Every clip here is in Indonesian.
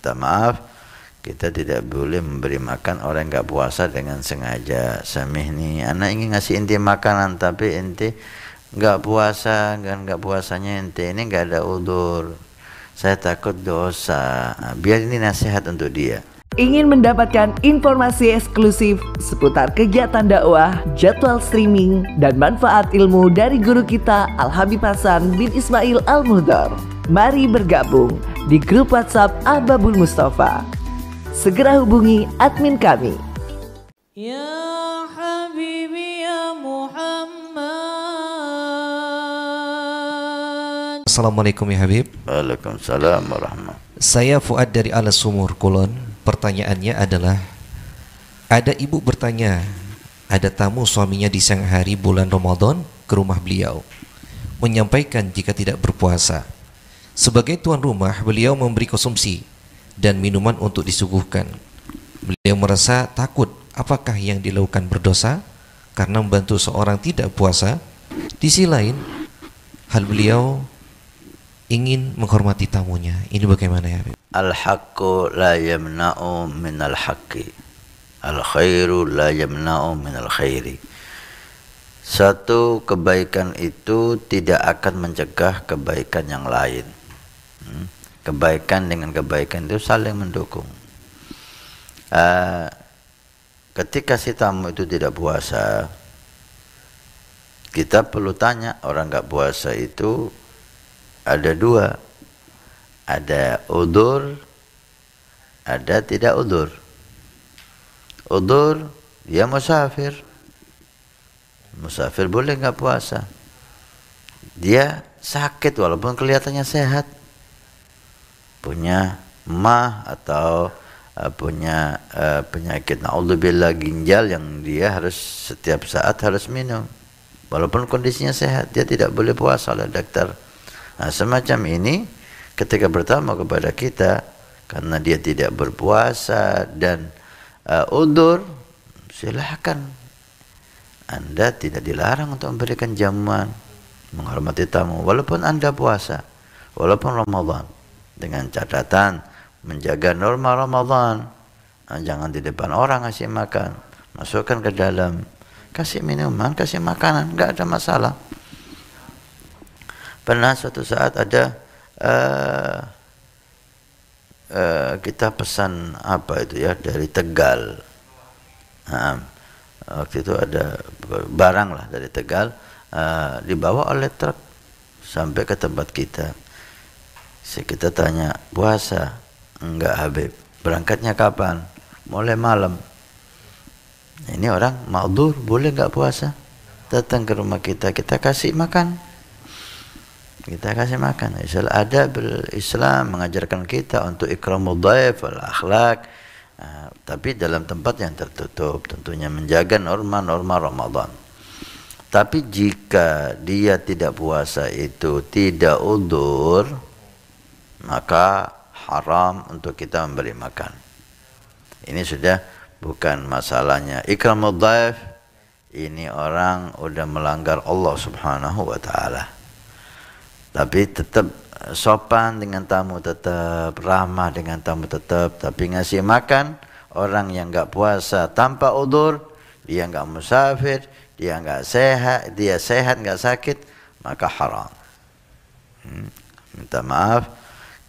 minta maaf kita tidak boleh memberi makan orang yang nggak puasa dengan sengaja ini, anak ingin ngasih inti makanan tapi inti nggak puasa kan nggak puasanya inti ini nggak ada udur saya takut dosa nah, biar ini nasihat untuk dia ingin mendapatkan informasi eksklusif seputar kegiatan dakwah, jadwal streaming, dan manfaat ilmu dari guru kita Al Habib Hasan bin Ismail Al Mudar. Mari bergabung di grup WhatsApp Ababul Mustafa. Segera hubungi admin kami. Ya Habibi ya Muhammad. Assalamualaikum ya Habib. Waalaikumsalam warahmatullahi Saya Fuad dari Alas Sumur Kulon. Pertanyaannya adalah ada ibu bertanya, ada tamu suaminya di siang hari bulan Ramadan ke rumah beliau menyampaikan jika tidak berpuasa sebagai tuan rumah, beliau memberi konsumsi dan minuman untuk disuguhkan. Beliau merasa takut apakah yang dilakukan berdosa karena membantu seorang tidak puasa. Di sisi lain, hal beliau ingin menghormati tamunya. Ini bagaimana ya? Al-haqqu la yamna'u min al-haqqi. Al-khairu la yamna'u min al-khairi. Satu kebaikan itu tidak akan mencegah kebaikan yang lain kebaikan dengan kebaikan itu saling mendukung uh, ketika si tamu itu tidak puasa kita perlu tanya orang nggak puasa itu ada dua ada udur ada tidak udur udur dia musafir musafir boleh nggak puasa dia sakit walaupun kelihatannya sehat punya mah atau uh, punya uh, penyakit naudzubillah ginjal yang dia harus setiap saat harus minum walaupun kondisinya sehat dia tidak boleh puasa oleh dokter nah semacam ini ketika bertamu kepada kita karena dia tidak berpuasa dan uh, udur silahkan anda tidak dilarang untuk memberikan jamuan menghormati tamu walaupun anda puasa walaupun Ramadan dengan catatan menjaga norma Ramadan nah, jangan di depan orang kasih makan masukkan ke dalam kasih minuman kasih makanan nggak ada masalah pernah suatu saat ada uh, uh, kita pesan apa itu ya dari Tegal nah, waktu itu ada barang lah dari Tegal uh, dibawa oleh truk sampai ke tempat kita Si kita tanya, puasa? Enggak Habib. Berangkatnya kapan? Mulai malam. Ini orang ma'dur, boleh enggak puasa? Datang ke rumah kita, kita kasih makan. Kita kasih makan. Islam ada Islam mengajarkan kita untuk ikramul daif, wal akhlak, ah, tapi dalam tempat yang tertutup tentunya menjaga norma-norma Ramadan. Tapi jika dia tidak puasa itu tidak udur, maka haram untuk kita memberi makan. Ini sudah bukan masalahnya. Ikramul daif ini orang udah melanggar Allah Subhanahu wa taala. Tapi tetap sopan dengan tamu, tetap ramah dengan tamu tetap, tapi ngasih makan orang yang nggak puasa tanpa udur, dia nggak musafir, dia nggak sehat, dia sehat nggak sakit, maka haram. Hmm. Minta maaf,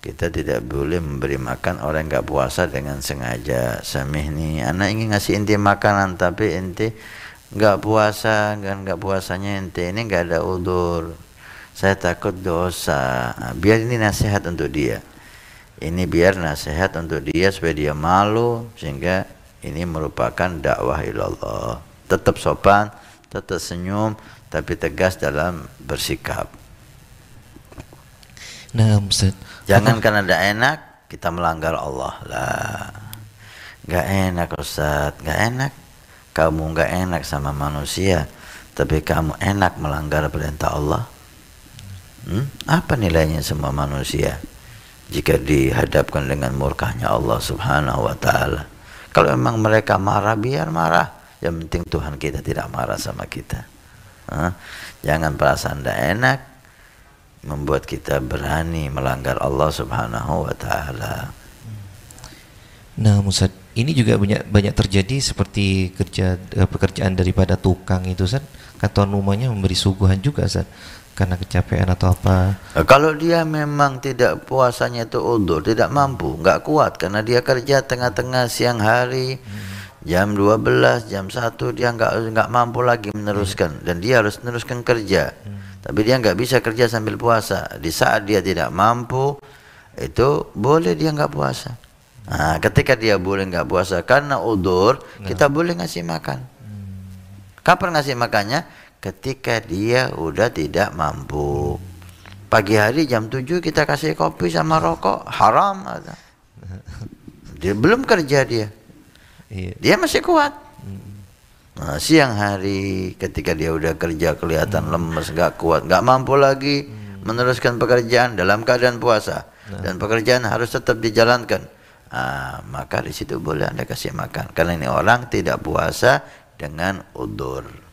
kita tidak boleh memberi makan orang nggak puasa dengan sengaja samih nih anak ingin ngasih inti makanan tapi inti nggak puasa kan nggak puasanya inti ini nggak ada udur saya takut dosa ah, biar ini nasihat untuk dia ini biar nasihat untuk dia supaya dia malu sehingga ini merupakan dakwah ilallah tetap sopan tetap senyum tapi tegas dalam bersikap Nah, Jangan karena tidak enak kita melanggar Allah lah. Gak enak Ustaz, gak enak. Kamu gak enak sama manusia, tapi kamu enak melanggar perintah Allah. Hmm? Apa nilainya semua manusia jika dihadapkan dengan murkahnya Allah Subhanahu wa taala? Kalau memang mereka marah, biar marah. Yang penting Tuhan kita tidak marah sama kita. Huh? Jangan perasaan tidak enak, membuat kita berani melanggar Allah Subhanahu wa taala. Nah, Ustaz, ini juga banyak banyak terjadi seperti kerja eh, pekerjaan daripada tukang itu, Ustaz. Kata rumahnya memberi suguhan juga, Ustaz. Karena kecapean atau apa? Nah, kalau dia memang tidak puasanya itu undur, tidak mampu, nggak kuat karena dia kerja tengah-tengah siang hari. Hmm jam 12, jam 1 dia nggak nggak mampu lagi meneruskan hmm. dan dia harus meneruskan kerja. Hmm. Tapi dia nggak bisa kerja sambil puasa. Di saat dia tidak mampu, itu boleh dia nggak puasa. Nah, ketika dia boleh nggak puasa karena udur, nah. kita boleh ngasih makan. Hmm. Kapan ngasih makannya? Ketika dia udah tidak mampu. Pagi hari jam 7 kita kasih kopi sama rokok, haram. Dia belum kerja dia. Iya. Dia masih kuat. Nah, siang hari ketika dia udah kerja kelihatan hmm. lemes, gak kuat, gak mampu lagi hmm. meneruskan pekerjaan dalam keadaan puasa nah. dan pekerjaan harus tetap dijalankan. Nah, maka di situ boleh anda kasih makan karena ini orang tidak puasa dengan udur.